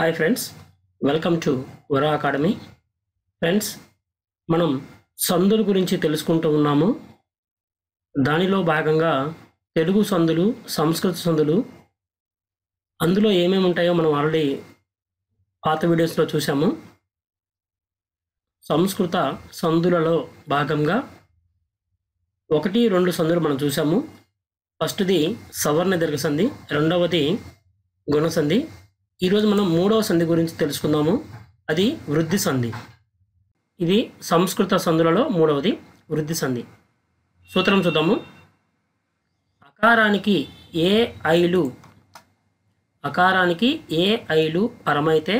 hi friends welcome to Vara academy friends మనం సందుల గురించి తెలుసుకుంటూ ఉన్నాము దానిలో భాగంగా తెలుగు సందులు సంస్కృత సందులు అందులో ఏమేమి ఉంటాయో మనం ఆల్రెడీ పాత వీడియోస్లో చూసాము సంస్కృత సందులలో భాగంగా ఒకటి రెండు సందులు మనం చూసాము ఫస్ట్ది సవర్ణ సంధి రెండవది గుణసంధి ఈరోజు మనం మూడవ సంధి గురించి తెలుసుకుందాము అది వృద్ధి సంధి ఇది సంస్కృత సంధులలో మూడవది వృద్ధి సంధి సూత్రం చూద్దాము అకారానికి ఏ ఐలు అకారానికి ఏ ఐలు పరమైతే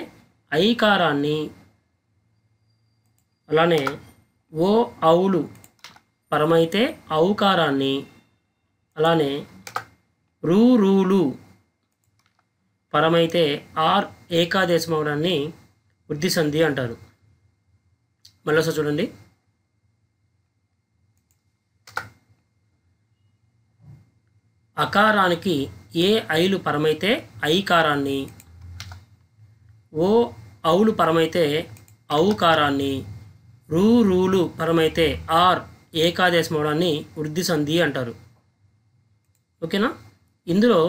ఐకారాన్ని అలానే ఓ ఔలు పరమైతే ఔకారాన్ని అలానే రూ రూలు పరమైతే ఆర్ ఏకాదేశం అవడాన్ని వృద్ధి సంధి అంటారు మళ్ళీ చూడండి అకారానికి ఏ ఐలు పరమైతే ఐకారాన్ని ఓ ఔలు పరమైతే ఔకారాన్ని రూ రూలు పరమైతే ఆర్ ఏకాదేశమవడాన్ని వృద్ధి సంధి అంటారు ఓకేనా ఇందులో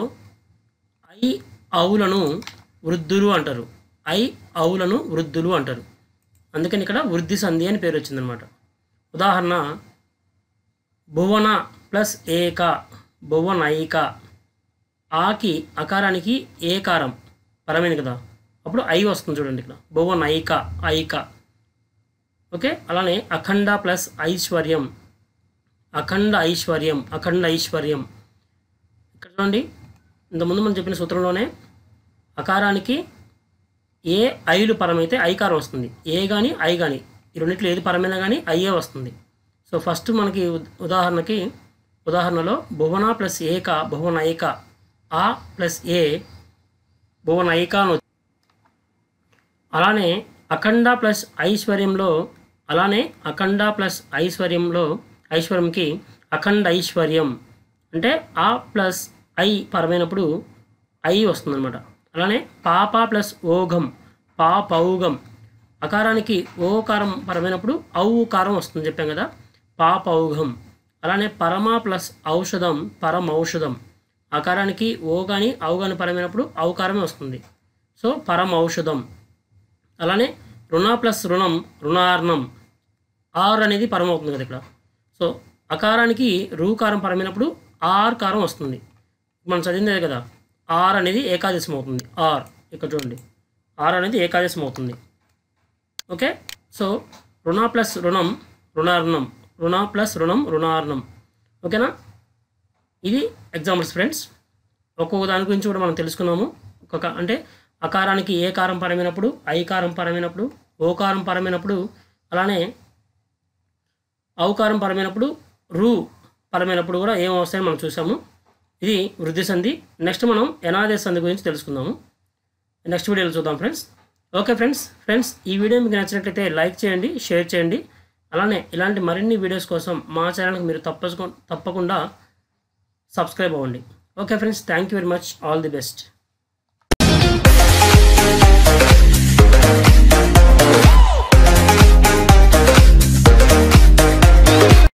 అవులను వృద్ధులు అంటారు ఐ అవులను వృద్ధులు అంటారు అందుకని ఇక్కడ వృద్ధి సంధి అని పేరు వచ్చిందనమాట ఉదాహరణ భువన ప్లస్ ఏక భువనైక ఆకి అకారానికి ఏకారం పరమైన కదా అప్పుడు ఐ వస్తుంది చూడండి ఇక్కడ భువనైక ఐక ఓకే అలానే అఖండ ప్లస్ ఐశ్వర్యం అఖండ ఐశ్వర్యం అఖండ ఐశ్వర్యం ఇక్కడ చూడండి ఇంతకుముందు మనం చెప్పిన సూత్రంలోనే అకారానికి ఏ ఐలు పరమైతే ఐకారం వస్తుంది ఏ కానీ ఐ కానీ ఈ రెండింటిలో ఏది పరమైనా కానీ ఐఏ వస్తుంది సో ఫస్ట్ మనకి ఉదాహరణకి ఉదాహరణలో భువన ప్లస్ ఏక భువన ఐక ఆ ప్లస్ ఏ భువన ఐక అని అలానే అఖండ ప్లస్ ఐశ్వర్యంలో అలానే అఖండ ప్లస్ ఐశ్వర్యంలో ఐశ్వర్యంకి అఖండ ఐశ్వర్యం అంటే ఆ ప్లస్ ఐ పరమైనప్పుడు ఐ వస్తుందన్నమాట అలానే పాప ప్లస్ ఓఘం పా పౌగం అకారానికి ఓకారం పరమైనప్పుడు ఔకారం వస్తుంది చెప్పాం కదా పాపౌఘం అలానే పరమ ప్లస్ ఔషధం పరమౌషధం అకారానికి ఓ కానీ ఔ కానీ పరమైనప్పుడు ఔకారమే వస్తుంది సో పరమౌషధం అలానే రుణ ప్లస్ రుణం రుణార్ణం ఆర్ అనేది పరమవుతుంది కదా ఇక్కడ సో అకారానికి రూకారం పరమైనప్పుడు ఆర్ కారం వస్తుంది మనం చదివిందే కదా ఆర్ అనేది ఏకాదశం అవుతుంది ఆర్ ఇక్కడ చూడండి ఆర్ అనేది ఏకాదశం అవుతుంది ఓకే సో రుణ ప్లస్ రుణం రుణార్ణం రుణ ప్లస్ రుణం రుణార్ణం ఓకేనా ఇది ఎగ్జాంపుల్స్ ఫ్రెండ్స్ ఒక్కొక్క దాని గురించి కూడా మనం తెలుసుకున్నాము ఒక్కొక్క అంటే అకారానికి ఏ కారం పరమైనప్పుడు ఐకారం పరమైనప్పుడు ఓకారం పరమైనప్పుడు అలానే ఔకారం పరమైనప్పుడు రూ పరమైనప్పుడు కూడా ఏం వస్తాయని మనం చూసాము ఇది వృద్ధి సంధి నెక్స్ట్ మనం ఎనాదేశ సంధి గురించి తెలుసుకుందాము నెక్స్ట్ వీడియోలో చూద్దాం ఫ్రెండ్స్ ఓకే ఫ్రెండ్స్ ఫ్రెండ్స్ ఈ వీడియో మీకు నచ్చినట్లయితే లైక్ చేయండి షేర్ చేయండి అలానే ఇలాంటి మరిన్ని వీడియోస్ కోసం మా ఛానల్కి మీరు తప్పకుండా సబ్స్క్రైబ్ అవ్వండి okay friends thank you very much all the best